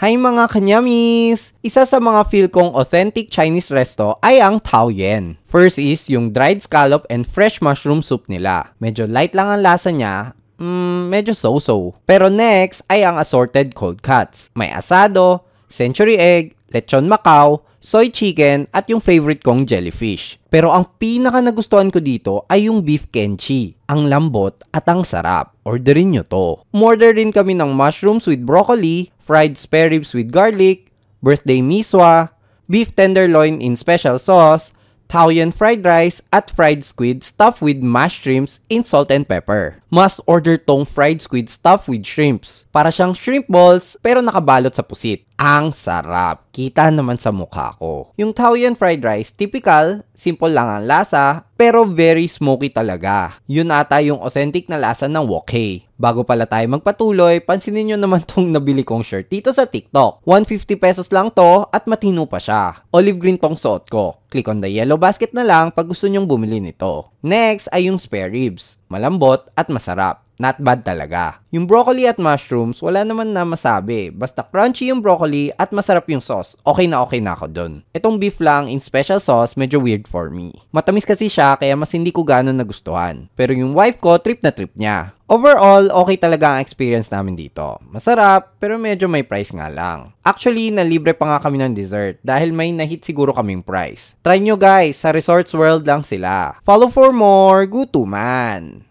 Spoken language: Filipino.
Hi mga kanyamis! Isa sa mga feel kong authentic Chinese resto ay ang Tao Yen. First is yung dried scallop and fresh mushroom soup nila. Medyo light lang ang lasa niya, mm, medyo so-so. Pero next ay ang assorted cold cuts. May asado, century egg, lechon Macau, soy chicken at yung favorite kong jellyfish. Pero ang pinaka nagustuhan ko dito ay yung beef kenchi. Ang lambot at ang sarap. Orderin nyo to. Umorder din kami ng mushrooms with broccoli, fried spare ribs with garlic, birthday miswa, beef tenderloin in special sauce, Taoyuan fried rice at fried squid stuffed with mushrooms in salt and pepper. Must order tong fried squid stuffed with shrimps. Para siyang shrimp balls pero nakabalot sa pusit. Ang sarap. Kita naman sa mukha ko. Yung Taoyuan fried rice, typical, simple lang ang lasa, pero very smoky talaga. Yun ata yung authentic na lasa ng wok wokhae. Bago pala tayo magpatuloy, pansinin nyo naman tong nabili kong shirt dito sa TikTok. 150 pesos lang to at matino pa siya. Olive green tong suot ko. Click on the yellow basket na lang pag gusto nyong bumili nito. Next ay yung spare ribs. Malambot at masarap not bad talaga. Yung broccoli at mushrooms, wala naman na masabi. Basta crunchy yung broccoli at masarap yung sauce. Okay na okay na ako dun. Itong beef lang in special sauce, medyo weird for me. Matamis kasi siya kaya mas hindi ko ganun nagustuhan. Pero yung wife ko, trip na trip niya. Overall, okay talaga ang experience namin dito. Masarap, pero medyo may price nga lang. Actually, nalibre pa nga kami ng dessert dahil may nahit siguro kaming price. Try nyo guys, sa Resorts World lang sila. Follow for more, Gutuman!